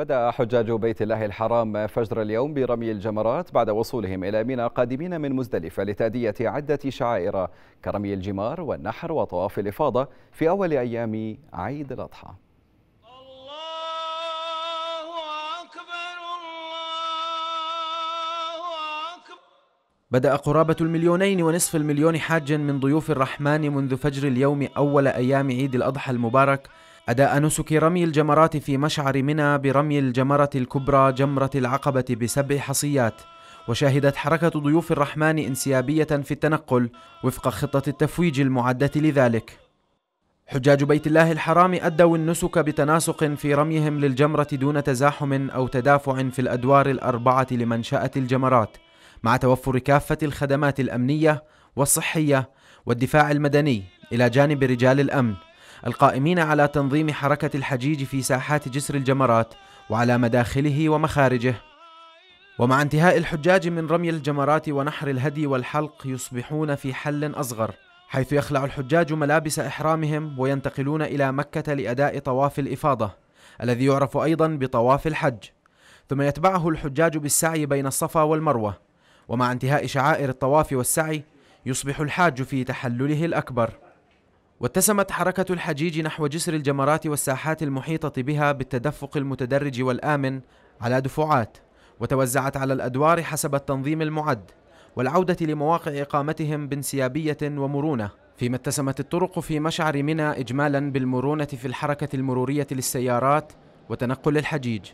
بدأ حجاج بيت الله الحرام فجر اليوم برمي الجمرات بعد وصولهم إلى منى قادمين من مزدلفة لتأدية عدة شعائر كرمي الجمار والنحر وطواف الإفاضة في أول أيام عيد الأضحى بدأ قرابة المليونين ونصف المليون حاجا من ضيوف الرحمن منذ فجر اليوم أول أيام عيد الأضحى المبارك أداء نسك رمي الجمرات في مشعر منى برمي الجمرة الكبرى جمرة العقبة بسبع حصيات وشهدت حركة ضيوف الرحمن انسيابية في التنقل وفق خطة التفويج المعدة لذلك حجاج بيت الله الحرام أدوا النسك بتناسق في رميهم للجمرة دون تزاحم أو تدافع في الأدوار الأربعة لمنشأة الجمرات مع توفر كافة الخدمات الأمنية والصحية والدفاع المدني إلى جانب رجال الأمن القائمين على تنظيم حركة الحجيج في ساحات جسر الجمرات وعلى مداخله ومخارجه ومع انتهاء الحجاج من رمي الجمرات ونحر الهدي والحلق يصبحون في حل أصغر حيث يخلع الحجاج ملابس إحرامهم وينتقلون إلى مكة لأداء طواف الإفاضة الذي يعرف أيضا بطواف الحج ثم يتبعه الحجاج بالسعي بين الصفا والمروة ومع انتهاء شعائر الطواف والسعي يصبح الحاج في تحلله الأكبر واتسمت حركة الحجيج نحو جسر الجمرات والساحات المحيطة بها بالتدفق المتدرج والآمن على دفعات وتوزعت على الأدوار حسب التنظيم المعد والعودة لمواقع إقامتهم بانسيابية ومرونة فيما اتسمت الطرق في مشعر منى إجمالا بالمرونة في الحركة المرورية للسيارات وتنقل الحجيج